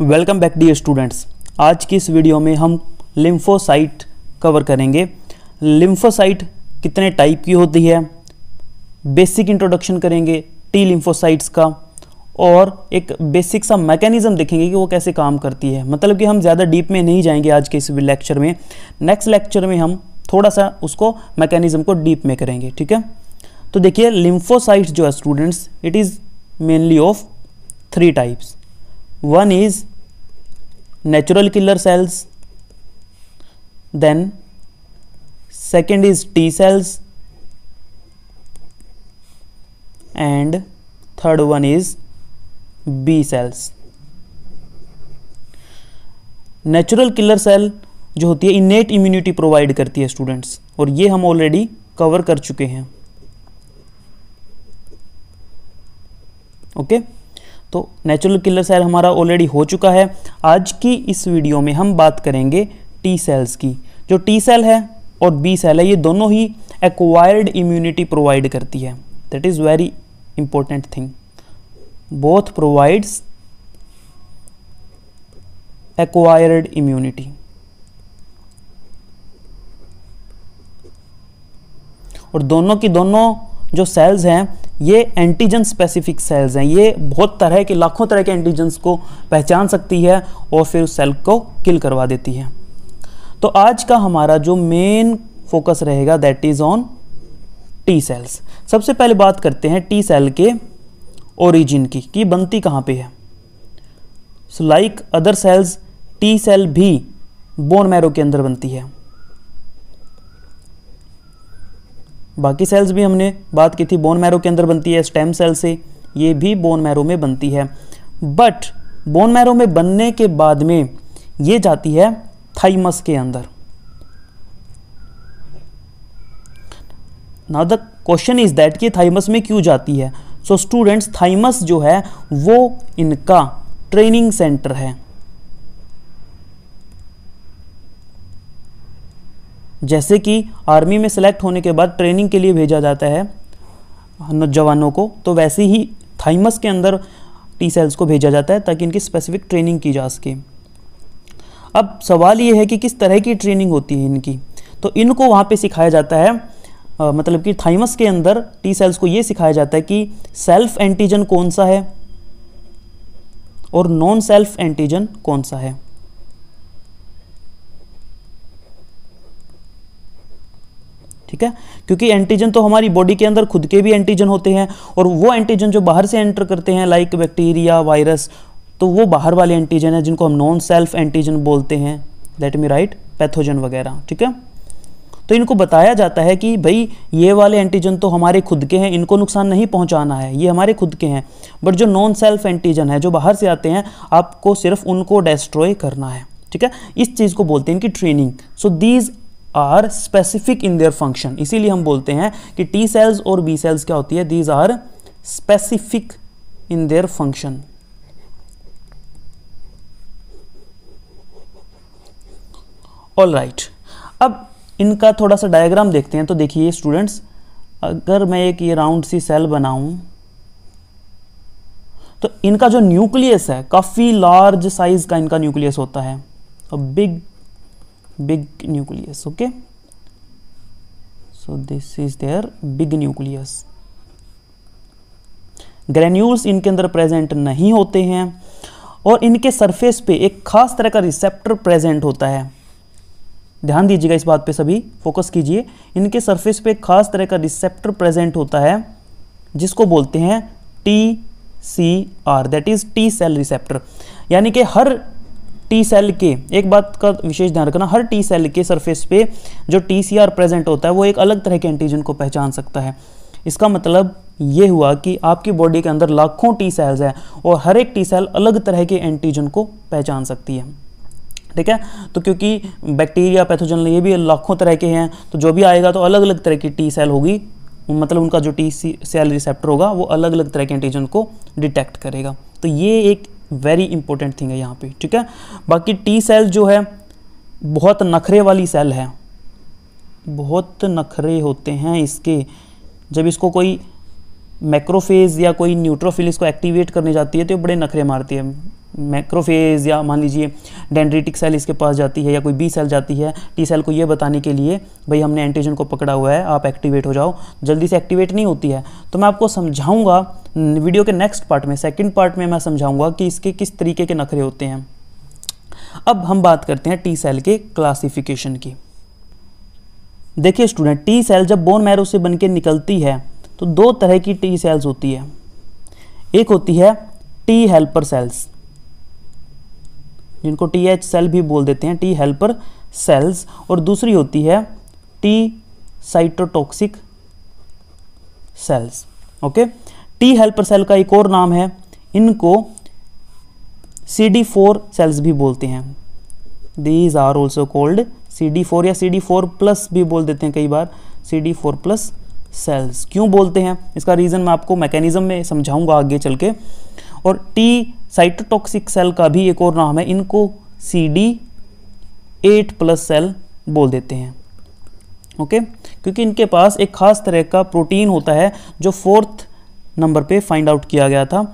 Welcome back D students आज की इस वीडियो में हम लिम्फोसाइट कवर करेंगे लिम्फोसाइट कितने टाइप की होती है बेसिक इंट्रोडक्शन करेंगे टी लिम्फोसाइट्स का और एक बेसिक सा मैकेनिज्म देखेंगे कि वो कैसे काम करती है मतलब कि हम ज़्यादा डीप में नहीं जाएंगे आज के इस लेक्चर में नेक्स्ट लेक्चर में हम थोड़ा सा उसको मैकेनिज्म को डीप में करेंगे ठीक है तो देखिए लिम्फोसाइट्स जो है students it is mainly of three types one is natural killer cells then second is T cells and third one is B cells natural killer cell जो होती है इनेट इम्यूनिटी प्रोवाइड करती है स्टूडेंट्स और ये हम ऑलरेडी कवर कर चुके हैं ओके okay? तो नेचुरल किलर सेल हमारा ऑलरेडी हो चुका है आज की इस वीडियो में हम बात करेंगे टी सेल्स की जो टी सेल है और बी सेल है ये दोनों ही एक्वायर्ड इम्यूनिटी प्रोवाइड करती है that is very important thing both provides acquired immunity और दोनों की दोनों जो सेल्स हैं ये एंटीजन स्पेसिफिक सेल्स हैं ये बहुत तरह के लाखों तरह के एंटीजन्स को पहचान सकती है और फिर उस सेल को किल करवा देती है तो आज का हमारा जो मेन फोकस रहेगा that is on T cells सबसे पहले बात करते हैं टी सेल के ओरिजिन की कि बनती कहाँ पे है so like other cells T cell भी बोन मैरो के अंदर बनती है बाकी सेल्स भी हमने बात की थी बोन मैरो के अंदर बनती है स्टेम सेल से ये भी बोन मैरो में बनती है बट बोन मैरो में बनने के बाद में ये जाती है थाइमस के अंदर now the question is that कि थाइमस में क्यों जाती है सो स्टूडेंट्स थाइमस जो है वो इनका ट्रेनिंग सेंटर है जैसे कि आर्मी में सेलेक्ट होने के बाद ट्रेनिंग के लिए भेजा जाता है नौजवानों को तो वैसे ही थाइमस के अंदर टी सेल्स को भेजा जाता है ताकि इनकी स्पेसिफिक ट्रेनिंग की जा सके अब सवाल ये है कि किस तरह की ट्रेनिंग होती है इनकी तो इनको वहाँ पे सिखाया जाता है आ, मतलब कि थाइमस के अंदर टी सेल्स को ये सिखाया जाता है कि सेल्फ एंटीजन कौन सा है और नॉन सेल्फ एंटीजन कौन सा है ठीक है क्योंकि एंटीजन तो हमारी बॉडी के अंदर खुद के भी एंटीजन होते हैं और वो एंटीजन जो बाहर से एंटर करते हैं लाइक बैक्टीरिया वायरस तो वो बाहर वाले एंटीजन है जिनको हम नॉन सेल्फ एंटीजन बोलते हैं लेट मी राइट पैथोजन वगैरह ठीक है तो इनको बताया जाता है कि भाई ये वाले एंटीजन तो हमारे खुद के हैं इनको नुकसान नहीं पहुंचाना है ये हमारे खुद के हैं बट जो नॉन सेल्फ एंटीजन है जो बाहर से आते हैं आपको सिर्फ उनको डेस्ट्रॉय करना है ठीक है इस चीज़ को बोलते हैं इनकी training so these are specific in their function इसीलिए हम बोलते हैं कि टी सेल्स और बी सेल्स क्या होती है these are specific in their function all right अब इनका थोड़ा सा डायग्राम देखते हैं तो देखिए स्टूडेंट्स अगर मैं एक ये राउंड सी सेल बनाऊं तो इनका जो न्यूक्लियस है काफ़ी लार्ज साइज का इनका न्यूक्लियस होता है big big nucleus okay so this is their big nucleus granules इनके अंदर प्रेजेंट नहीं होते हैं और इनके सरफेस पे एक खास तरह का रिसेप्टर प्रेजेंट होता है ध्यान दीजिएगा इस बात पे सभी फोकस कीजिए इनके सरफेस पे एक खास तरह का रिसेप्टर प्रेजेंट होता है जिसको बोलते हैं T C R that is T cell receptor यानी कि हर टी सेल के एक बात का विशेष ध्यान रखना हर टी सेल के सरफेस पे जो टी सी आर प्रेजेंट होता है वो एक अलग तरह के एंटीजन को पहचान सकता है इसका मतलब ये हुआ कि आपकी बॉडी के अंदर लाखों टी सेल्स हैं और हर एक टी सेल अलग तरह के एंटीजन को पहचान सकती है ठीक है तो क्योंकि बैक्टीरिया पैथोजन ये भी लाखों तरह के हैं तो जो भी आएगा तो अलग अलग तरह की टी सेल होगी मतलब उनका जो टी सेल रिसेप्टर होगा वो अलग अलग तरह के एंटीजन को डिटेक्ट करेगा तो ये एक वेरी इंपॉर्टेंट थिंग है यहाँ पे ठीक है बाकी टी सेल जो है बहुत नखरे वाली सेल है बहुत नखरे होते हैं इसके जब इसको कोई मैक्रोफेज या कोई न्यूट्रोफिल इसको एक्टिवेट करने जाती है तो बड़े नखरे मारती है मैक्रोफेज या मान लीजिए डेंड्रिटिक सेल इसके पास जाती है या कोई बी सेल जाती है टी सेल को ये बताने के लिए भाई हमने एंटीजन को पकड़ा हुआ है आप एक्टिवेट हो जाओ जल्दी से एक्टिवेट नहीं होती है तो मैं आपको समझाऊंगा वीडियो के नेक्स्ट पार्ट में सेकंड पार्ट में मैं समझाऊंगा कि इसके किस तरीके के नखरे होते हैं अब हम बात करते हैं टी सेल के क्लासिफिकेशन की देखिए स्टूडेंट टी सेल जब बोन मैरो से बनकर निकलती है तो दो तरह की टी सेल्स होती है एक होती है टी हेल्पर सेल्स जिनको टी एच सेल भी बोल देते हैं टी हेल्पर सेल्स और दूसरी होती है T cytotoxic cells okay T helper cell का एक और नाम है इनको सी डी फोर सेल्स भी बोलते हैं these are also called C D four या सी डी फोर प्लस भी बोल देते हैं कई बार C D four plus cells क्यों बोलते हैं इसका रीज़न मैं आपको मैकेनिज्म में समझाऊंगा आगे चल के और टी साइटोटॉक्सिक सेल का भी एक और नाम है इनको C D eight plus cell बोल देते हैं ओके क्योंकि इनके पास एक खास तरह का प्रोटीन होता है जो फोर्थ नंबर पे फाइंड आउट किया गया था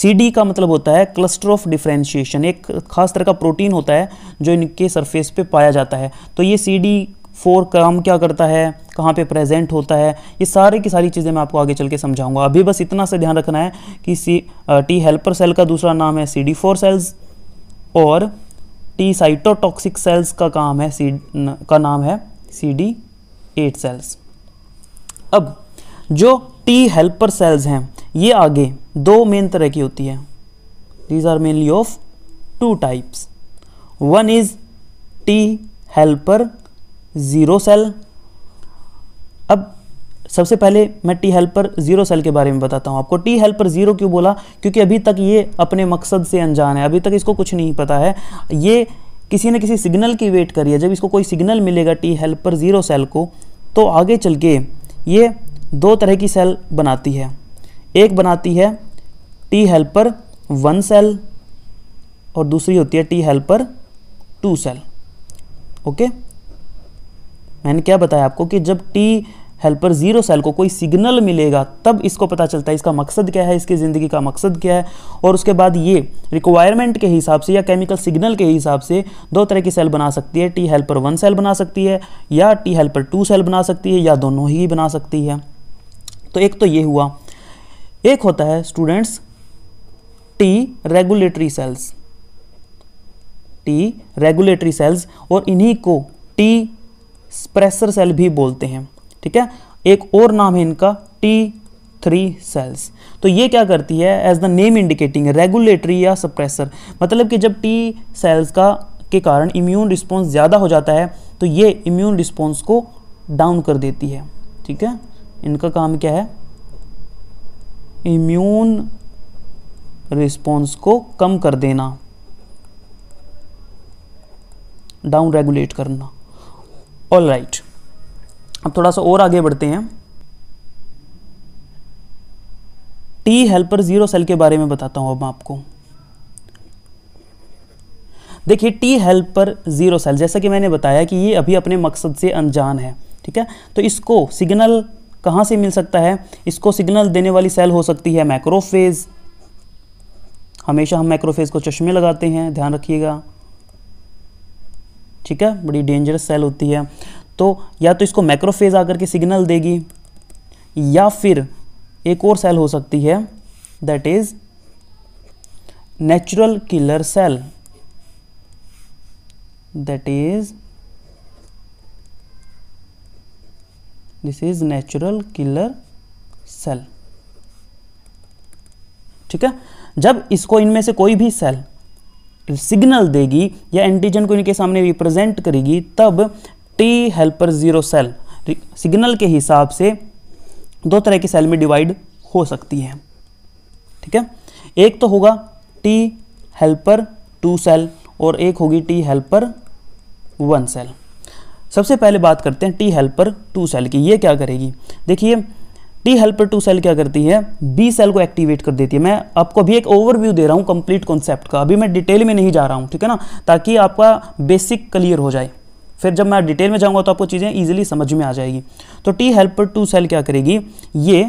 सी का मतलब होता है क्लस्टर ऑफ डिफ्रेंशिएशन एक खास तरह का प्रोटीन होता है जो इनके सरफेस पे पाया जाता है तो ये सी डी फोर काम क्या करता है कहाँ पे प्रेजेंट होता है ये सारे की सारी चीज़ें मैं आपको आगे चल के समझाऊंगा अभी बस इतना से ध्यान रखना है कि सी टी हेल्पर सेल का दूसरा नाम है सी डी फोर सेल्स और टी साइटोटॉक्सिक सेल्स का काम है सी का नाम है सी डी एट सेल्स अब जो टी हेल्पर सेल्स हैं ये आगे दो मेन तरह की होती है these are mainly of two types one is T helper zero cell अब सबसे पहले मैं टी हेल्पर ज़ीरो सेल के बारे में बताता हूँ आपको टी हेल्पर ज़ीरो क्यों बोला क्योंकि अभी तक ये अपने मकसद से अनजान है अभी तक इसको कुछ नहीं पता है ये किसी न किसी सिग्नल की वेट करी है जब इसको कोई सिग्नल मिलेगा टी हेल्पर ज़ीरो सेल को तो आगे चल के ये दो तरह की सेल बनाती है एक बनाती है टी हेल्पर वन सेल और दूसरी होती है T helper two cell okay मैंने क्या बताया आपको कि जब टी हेल्पर जीरो सेल को कोई सिग्नल मिलेगा तब इसको पता चलता है इसका मकसद क्या है इसकी ज़िंदगी का मकसद क्या है और उसके बाद ये रिक्वायरमेंट के हिसाब से या केमिकल सिग्नल के हिसाब से दो तरह की सेल बना सकती है टी हेल्पर वन सेल बना सकती है या टी हेल्पर टू सेल बना सकती है या दोनों ही बना सकती है तो एक तो ये हुआ एक होता है students T regulatory cells T regulatory cells और इन्हीं को टी स्प्रेसर सेल भी बोलते हैं ठीक है एक और नाम है इनका टी थ्री सेल्स तो ये क्या करती है as the name indicating regulatory या सप्रेसर मतलब कि जब टी सेल्स का के कारण इम्यून रिस्पॉन्स ज़्यादा हो जाता है तो ये इम्यून रिस्पॉन्स को डाउन कर देती है ठीक है इनका काम क्या है इम्यून रिस्पॉन्स को कम कर देना डाउन रेगुलेट करना ऑल राइट right. अब थोड़ा सा और आगे बढ़ते हैं टी हेल्पर जीरो सेल के बारे में बताता हूं अब आपको देखिए टी हेल्पर जीरो सेल जैसा कि मैंने बताया कि ये अभी अपने मकसद से अनजान है ठीक है तो इसको सिग्नल कहाँ से मिल सकता है इसको सिग्नल देने वाली सेल हो सकती है मैक्रोफेज हमेशा हम मैक्रोफेज को चश्मे लगाते हैं ध्यान रखिएगा ठीक है बड़ी डेंजरस सेल होती है तो या तो इसको मैक्रोफेज आकर के सिग्नल देगी या फिर एक और सेल हो सकती है that is natural killer cell that is this is natural killer cell ठीक है जब इसको इनमें से कोई भी सेल सिग्नल देगी या एंटीजन को इनके सामने रिप्रेजेंट करेगी तब T helper zero cell signal के हिसाब से दो तरह की सेल में डिवाइड हो सकती है ठीक है एक तो होगा टी हेल्पर टू सेल और एक होगी टी हेल्पर वन सेल सबसे पहले बात करते हैं टी हेल्पर टू सेल की ये क्या करेगी देखिए टी हेल्पर टू सेल क्या करती है बी सेल को एक्टिवेट कर देती है मैं आपको अभी एक ओवरव्यू दे रहा हूँ कंप्लीट कॉन्सेप्ट का अभी मैं डिटेल में नहीं जा रहा हूँ ठीक है ना ताकि आपका बेसिक क्लियर हो जाए फिर जब मैं डिटेल में जाऊँगा तो आपको चीज़ें ईजिली समझ में आ जाएगी तो टी हेल्पर टू सेल क्या करेगी ये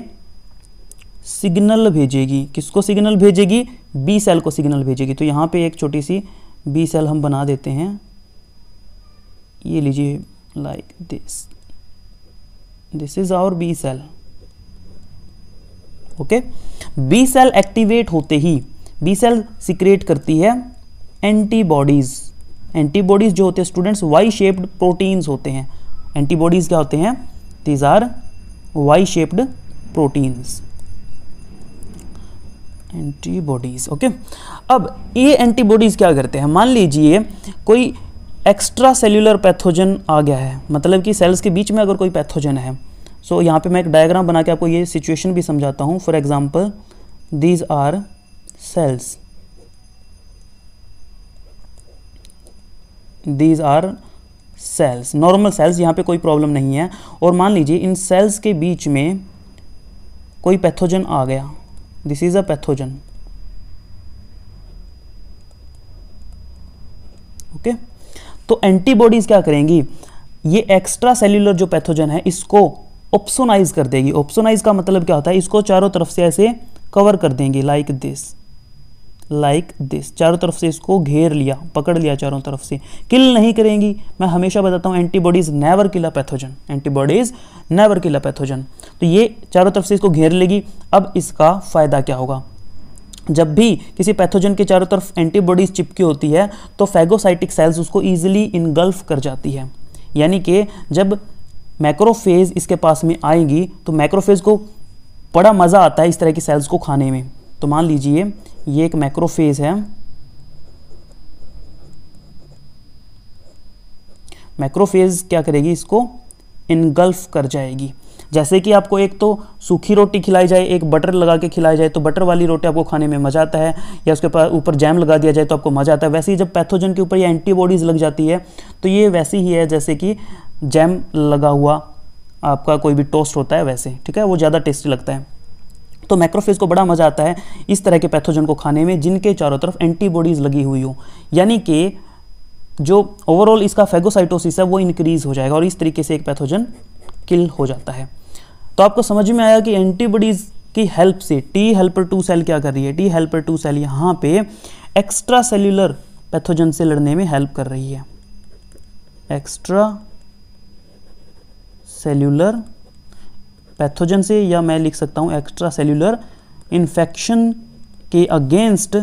सिग्नल भेजेगी किसको सिग्नल भेजेगी बी सेल को सिग्नल भेजेगी तो यहाँ पे एक छोटी सी बी सेल हम बना देते हैं ये लीजिए like this this is our B cell okay B cell activate होते ही बी सेल सिक्रिएट करती है एंटीबॉडीज एंटीबॉडीज जो होते हैं स्टूडेंट्स वाई शेप्ड प्रोटीन्स होते हैं एंटीबॉडीज क्या होते हैं these are Y shaped proteins antibodies okay अब ये एंटीबॉडीज क्या करते हैं मान लीजिए कोई एक्स्ट्रा सेल्यूलर पैथोजन आ गया है मतलब कि सेल्स के बीच में अगर कोई पैथोजन है सो so, यहाँ पे मैं एक डायग्राम बना के आपको ये सिचुएशन भी समझाता हूँ for example these are cells these are cells normal cells यहाँ पे कोई प्रॉब्लम नहीं है और मान लीजिए इन सेल्स के बीच में कोई पैथोजन आ गया this is a pathogen okay okay? तो एंटीबॉडीज़ क्या करेंगी ये एक्स्ट्रा सेल्युलर जो पैथोजन है इसको ऑप्सोनाइज कर देगी ऑप्सोनाइज का मतलब क्या होता है इसको चारों तरफ से ऐसे कवर कर देंगे लाइक दिस लाइक दिस चारों तरफ से इसको घेर लिया पकड़ लिया चारों तरफ से किल नहीं करेंगी मैं हमेशा बताता हूँ antibodies never kill pathogen antibodies never kill pathogen तो ये चारों तरफ से इसको घेर लेगी अब इसका फ़ायदा क्या होगा जब भी किसी पैथोजन के चारों तरफ एंटीबॉडीज चिपकी होती है तो फैगोसाइटिक सेल्स उसको ईजिली इनगल्फ कर जाती है यानी कि जब मैक्रोफेज इसके पास में आएंगी तो मैक्रोफेज को बड़ा मज़ा आता है इस तरह की सेल्स को खाने में तो मान लीजिए ये एक मैक्रोफेज है मैक्रोफेज क्या करेगी इसको इनगल्फ कर जाएगी जैसे कि आपको एक तो सूखी रोटी खिलाई जाए एक बटर लगा के खिलाई जाए तो बटर वाली रोटी आपको खाने में मज़ा आता है या उसके पास ऊपर जैम लगा दिया जाए तो आपको मज़ा आता है वैसे ही जब पैथोजन के ऊपर ये एंटीबॉडीज़ लग जाती है तो ये वैसी ही है जैसे कि जैम लगा हुआ आपका कोई भी टोस्ट होता है वैसे ठीक है वो ज़्यादा टेस्टी लगता है तो मैक्रोफेज को बड़ा मज़ा आता है इस तरह के पैथोजन को खाने में जिनके चारों तरफ एंटीबॉडीज़ लगी हुई हो यानी कि जो ओवरऑल इसका फेगोसाइटोसिस है वो इंक्रीज़ हो जाएगा और इस तरीके से एक पैथोजन किल हो जाता है तो आपको समझ में आया कि एंटीबॉडीज़ की हेल्प से टी हेल्पर टू सेल क्या कर रही है टी हेल्पर टू सेल यहाँ पे एक्स्ट्रा सेल्यूलर पैथोजन से लड़ने में हेल्प कर रही है एक्स्ट्रा सेल्यूलर पैथोजन से या मैं लिख सकता हूँ एक्स्ट्रा सेल्यूलर इन्फेक्शन के अगेंस्ट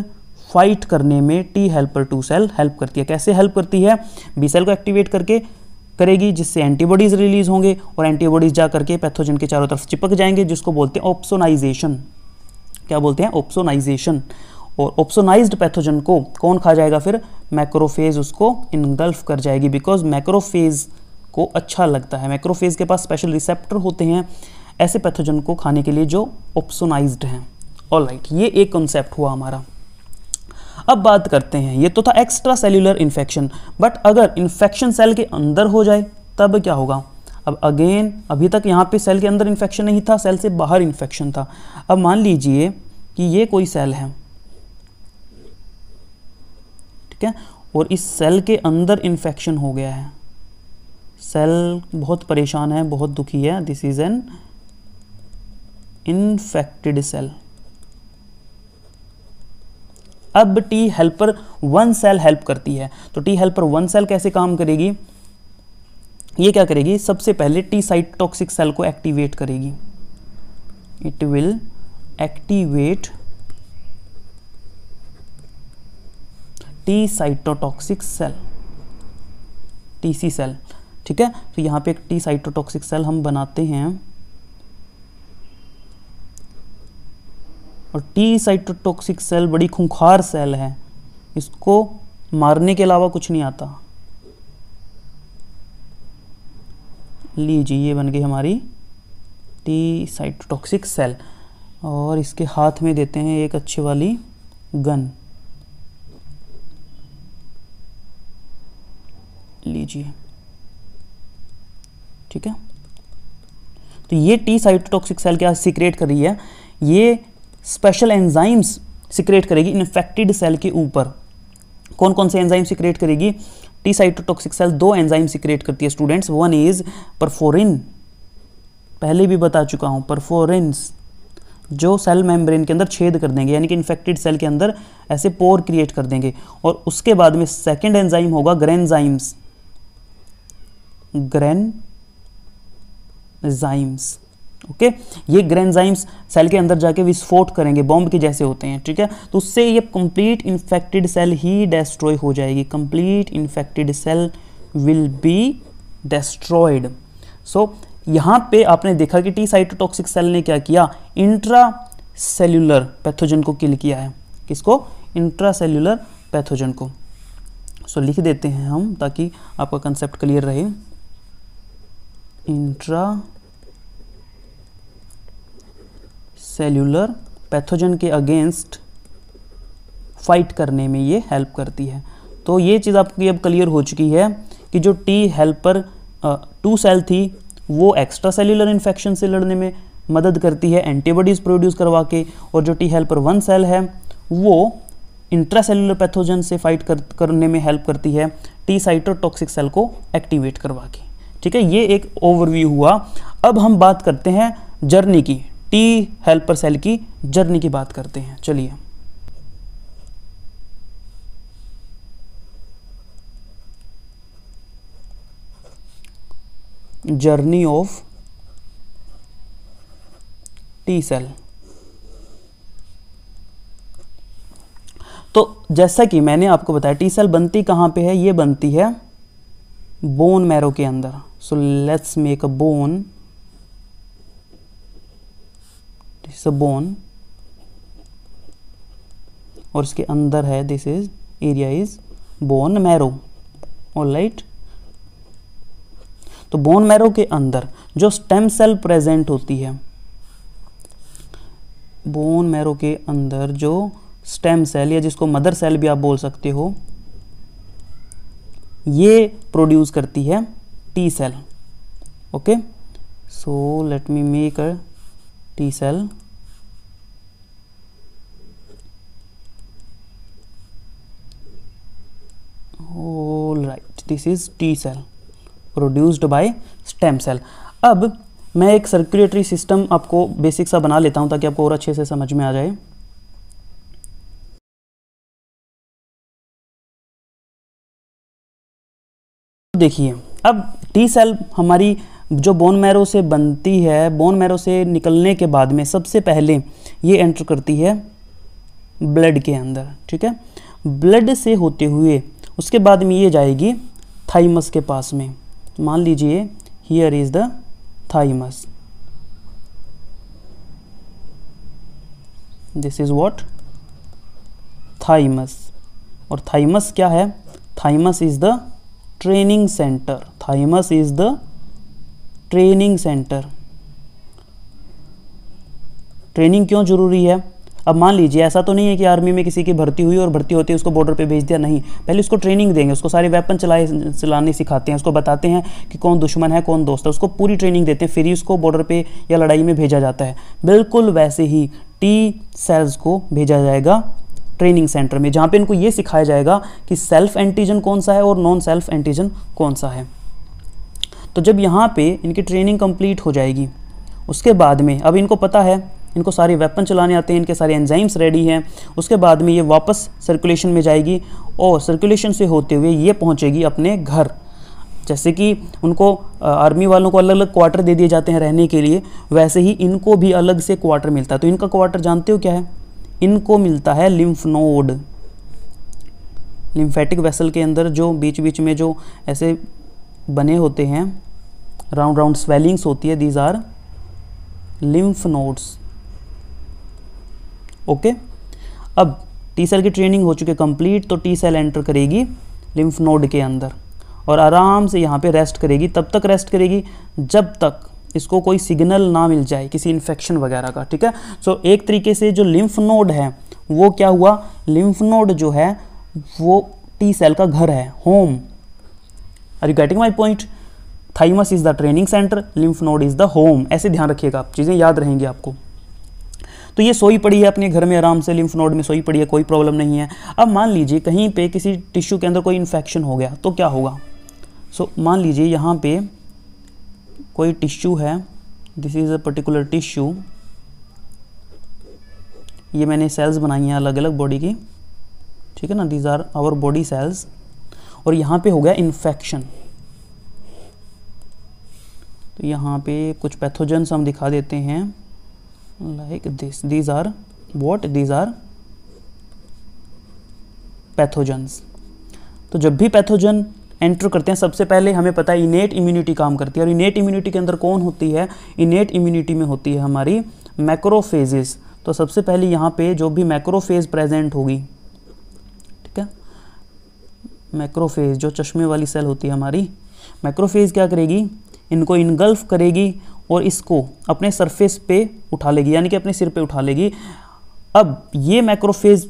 फाइट करने में T helper two cell help करती है कैसे हेल्प करती है बी सेल को एक्टिवेट करके करेगी जिससे एंटीबॉडीज़ रिलीज होंगे और एंटीबॉडीज़ जा करके पैथोजन के चारों तरफ चिपक जाएंगे जिसको बोलते हैं ऑप्सोनाइजेशन क्या बोलते हैं ऑप्सोनाइजेशन और ऑप्सोनाइज्ड पैथोजन को कौन खा जाएगा फिर मैक्रोफेज उसको इनगल्फ कर जाएगी बिकॉज मैक्रोफेज को अच्छा लगता है मैक्रोफेज के पास स्पेशल रिसेप्टर होते हैं ऐसे पैथोजन को खाने के लिए जो ऑप्सोनाइज्ड हैं ऑल राइट ये एक कॉन्सेप्ट हुआ हमारा अब बात करते हैं ये तो था एक्स्ट्रा सेल्यूलर इन्फेक्शन बट अगर इन्फेक्शन सेल के अंदर हो जाए तब क्या होगा अब अगेन अभी तक यहाँ पे सेल के अंदर इन्फेक्शन नहीं था सेल से बाहर इन्फेक्शन था अब मान लीजिए कि ये कोई सेल है ठीक है और इस सेल के अंदर इन्फेक्शन हो गया है सेल बहुत परेशान है बहुत दुखी है this is an infected cell अब T helper one cell help करती है तो टी हेल्पर वन सेल कैसे काम करेगी ये क्या करेगी सबसे पहले टी साइट टॉक्सिक सेल को एक्टिवेट करेगी it will activate T cytotoxic cell TC cell ठीक है तो यहां पे एक टी साइटोटॉक्सिक सेल हम बनाते हैं और टी साइटोटॉक्सिक सेल बड़ी खूंखार सेल है इसको मारने के अलावा कुछ नहीं आता लीजिए ये बन गई हमारी टी साइटोटॉक्सिक सेल और इसके हाथ में देते हैं एक अच्छी वाली गन लीजिए ठीक है तो ये टी साइटोटॉक्सिक सेल क्या सीक्रेट कर रही है ये स्पेशल एंजाइम्स सिक्रेट करेगी इन्फेक्टेड सेल के ऊपर कौन कौन से एंजाइम सिक्रेट करेगी टी साइटोटॉक्सिक सेल दो एंजाइम सिक्रेट करती है स्टूडेंट्स वन इज परफोरिन पहले भी बता चुका हूँ परफोरेंस जो सेल मेम्ब्रेन के अंदर छेद कर देंगे यानी कि इन्फेक्टेड सेल के अंदर ऐसे पोर क्रिएट कर देंगे और उसके बाद में सेकेंड एंजाइम होगा ग्रेनजाइम्स ग्रेनजाइम्स ओके ये ग्रेनजाइम्स सेल के अंदर जाके विस्फोट करेंगे बॉम्ब के जैसे होते हैं ठीक है तो उससे ये कंप्लीट इन्फेक्टेड सेल ही डेस्ट्रॉय हो जाएगी complete infected cell will be destroyed so यहाँ पे आपने देखा कि टी साइटोटॉक्सिक सेल ने क्या किया इंट्रा सेल्यूलर पैथोजन को किल किया है किसको इंट्रा सेल्यूलर पैथोजन को सो so, लिख देते हैं हम ताकि आपका कंसेप्ट क्लियर रहे इंट्रा सेल्यूलर पैथोजन के अगेंस्ट फाइट करने में ये हेल्प करती है तो ये चीज़ आपकी अब क्लियर हो चुकी है कि जो टी हेल्पर टू सेल थी वो एक्स्ट्रा सेल्यूलर इन्फेक्शन से लड़ने में मदद करती है एंटीबॉडीज़ प्रोड्यूस करवा के और जो टी हेल्पर वन सेल है वो इंट्रासेलुलर पैथोजन से फाइट कर, करने में हेल्प करती है टी साइटोटॉक्सिक सेल को एक्टिवेट करवा के ठीक है ये एक ओवरव्यू हुआ अब हम बात करते हैं जर्नी की टी हेल्पर सेल की जर्नी की बात करते हैं चलिए जर्नी ऑफ टी सेल तो जैसा कि मैंने आपको बताया टी सेल बनती कहां पे है ये बनती है बोन मैरो के अंदर so let's make a bone this a bone और इसके अंदर है this is area is bone marrow all right तो बोन मैरो के अंदर जो स्टेम सेल प्रेजेंट होती है बोन मैरो के अंदर जो स्टेम सेल या जिसको मदर सेल भी आप बोल सकते हो ये प्रोड्यूस करती है T cell okay so let me make a T cell all right this is T cell produced by stem cell अब मैं एक सर्कुलेटरी सिस्टम आपको बेसिक सा बना लेता हूं ताकि आपको और अच्छे से समझ में आ जाए देखिए अब टी सेल हमारी जो बोन मैरो से बनती है बोन मैरो से निकलने के बाद में सबसे पहले ये एंटर करती है ब्लड के अंदर ठीक है ब्लड से होते हुए उसके बाद में ये जाएगी थाइमस के पास में मान लीजिए here is the thymus this is what thymus और थाइमस क्या है thymus is the training centre thymus is the training centre training क्यों ज़रूरी है अब मान लीजिए ऐसा तो नहीं है कि आर्मी में किसी की भर्ती हुई और भर्ती होती है उसको बॉर्डर पे भेज दिया नहीं पहले उसको ट्रेनिंग देंगे उसको सारे वेपन चलाए चलाने सिखाते हैं उसको बताते हैं कि कौन दुश्मन है कौन दोस्त है उसको पूरी ट्रेनिंग देते हैं फिर ही उसको बॉर्डर पे या लड़ाई में भेजा जाता है बिल्कुल वैसे ही टी सेल्स को भेजा जाएगा ट्रेनिंग सेंटर में जहाँ पर इनको ये सिखाया जाएगा कि सेल्फ एंटीजन कौन सा है और नॉन सेल्फ एंटीजन कौन सा है तो जब यहाँ पे इनकी ट्रेनिंग कंप्लीट हो जाएगी उसके बाद में अब इनको पता है इनको सारे वेपन चलाने आते हैं इनके सारे एंजाइम्स रेडी हैं उसके बाद में ये वापस सर्कुलेशन में जाएगी और सर्कुलेशन से होते हुए ये पहुँचेगी अपने घर जैसे कि उनको आर्मी वालों को अलग अलग क्वार्टर दे दिए जाते हैं रहने के लिए वैसे ही इनको भी अलग से क्वार्टर मिलता है तो इनका क्वार्टर जानते हो क्या है इनको मिलता है लिम्फ नोड लिम्फेटिक वेसल के अंदर जो बीच बीच में जो ऐसे बने होते हैं राउंड राउंड स्वेलिंग्स होती है these are lymph nodes okay अब टी सेल की ट्रेनिंग हो चुकी है कंप्लीट तो टी सेल एंटर करेगी लिम्फ नोड के अंदर और आराम से यहाँ पे रेस्ट करेगी तब तक रेस्ट करेगी जब तक इसको कोई सिग्नल ना मिल जाए किसी इन्फेक्शन वगैरह का ठीक है सो so, एक तरीके से जो लिम्फ नोड है वो क्या हुआ लिम्फ नोड जो है वो टी सेल का घर है home are you getting my point thymus is the training centre lymph node is the home ऐसे ध्यान रखिएगा आप चीज़ें याद रहेंगी आपको तो ये सोई पड़ी है अपने घर में आराम से लिम्फ नोड में सोई पड़ी है कोई प्रॉब्लम नहीं है अब मान लीजिए कहीं पे किसी टिश्यू के अंदर कोई इन्फेक्शन हो गया तो क्या होगा सो so, मान लीजिए यहाँ पे कोई टिश्यू है this is a particular tissue ये मैंने सेल्स बनाई हैं अलग अलग बॉडी की ठीक है ना these are our body cells और यहाँ पे हो गया इन्फेक्शन तो यहाँ पे कुछ पैथोजेंस हम दिखा देते हैं like this these are what these are pathogens तो जब भी पैथोजन एंटर करते हैं सबसे पहले हमें पता है इनेट इम्यूनिटी काम करती है और इनेट इम्यूनिटी के अंदर कौन होती है इनेट इम्यूनिटी में होती है हमारी मैक्रोफेजेस तो सबसे पहले यहाँ पे जो भी मैक्रोफेज प्रेजेंट होगी मैक्रोफेज जो चश्मे वाली सेल होती है हमारी मैक्रोफेज क्या करेगी इनको इनगल्फ करेगी और इसको अपने सरफेस पे उठा लेगी यानी कि अपने सिर पे उठा लेगी अब ये मैक्रोफेज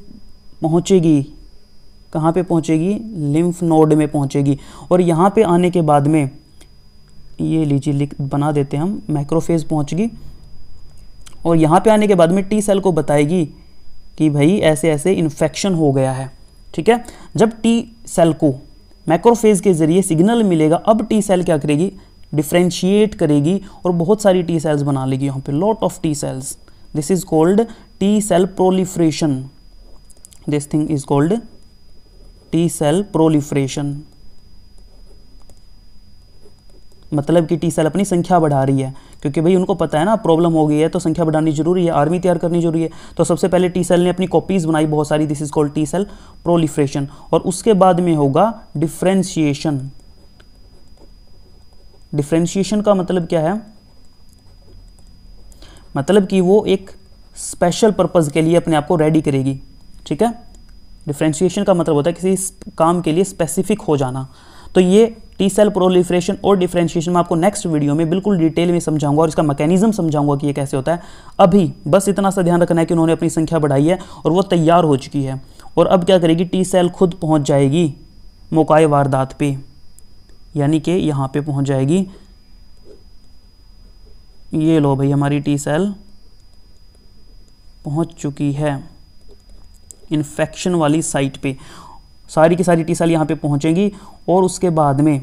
पहुँचेगी कहाँ पे पहुँचेगी लिम्फ नोड में पहुँचेगी और यहाँ पे आने के बाद में ये लीजिए लिख बना देते हैं हम मैक्रोफेज पहुँचगी और यहाँ पे आने के बाद में टी सेल को बताएगी कि भाई ऐसे ऐसे इन्फेक्शन हो गया है ठीक है जब टी सेल को मैक्रोफेज के जरिए सिग्नल मिलेगा अब टी सेल क्या करेगी डिफ्रेंशिएट करेगी और बहुत सारी टी सेल्स बना लेगी यहाँ पे lot of T cells this is called T cell proliferation this thing is called T cell proliferation मतलब कि टी सेल अपनी संख्या बढ़ा रही है क्योंकि भाई उनको पता है ना प्रॉब्लम हो गई है तो संख्या बढ़ानी जरूरी है आर्मी तैयार करनी जरूरी है तो सबसे पहले टी सेल ने अपनी कॉपीज़ बनाई बहुत सारी this is called T cell proliferation और उसके बाद में होगा डिफ्रेंशिएशन डिफ्रेंशिएशन का मतलब क्या है मतलब कि वो एक स्पेशल पर्पज़ के लिए अपने आप को रेडी करेगी ठीक है डिफ्रेंशिएशन का मतलब होता है किसी काम के लिए स्पेसिफिक हो जाना तो ये टी सेल प्रोलिफ्रेशन और डिफ्रेंशिएशन में आपको नेक्स्ट वीडियो में बिल्कुल डिटेल में समझाऊंगा और इसका मैकेनिज्म समझाऊंगा कि ये कैसे होता है अभी बस इतना सा ध्यान रखना है कि उन्होंने अपनी संख्या बढ़ाई है और वो तैयार हो चुकी है और अब क्या करेगी टी सेल खुद पहुँच जाएगी मौका वारदात पे यानी कि यहाँ पे पहुँच जाएगी ये लो भाई हमारी टी सेल पहुँच चुकी है इन्फेक्शन वाली साइट पे सारी की सारी टी सेल यहाँ पे पहुँचेंगी और उसके बाद में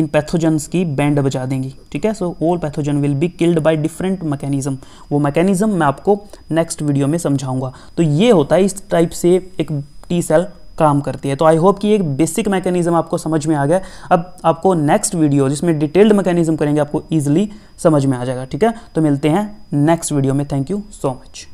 इन पैथोजन्स की बैंड बजा देंगी ठीक है so all pathogen will be killed by different mechanism वो मैकेनिज्म मैं आपको नेक्स्ट वीडियो में समझाऊंगा तो ये होता है इस टाइप से एक टी सेल काम करती है तो आई होप कि एक बेसिक मैकेनिज्म आपको समझ में आ गया अब आपको नेक्स्ट वीडियो जिसमें डिटेल्ड मैकेनिज्म करेंगे आपको ईजिली समझ में आ जाएगा ठीक है तो मिलते हैं नेक्स्ट वीडियो में थैंक यू सो मच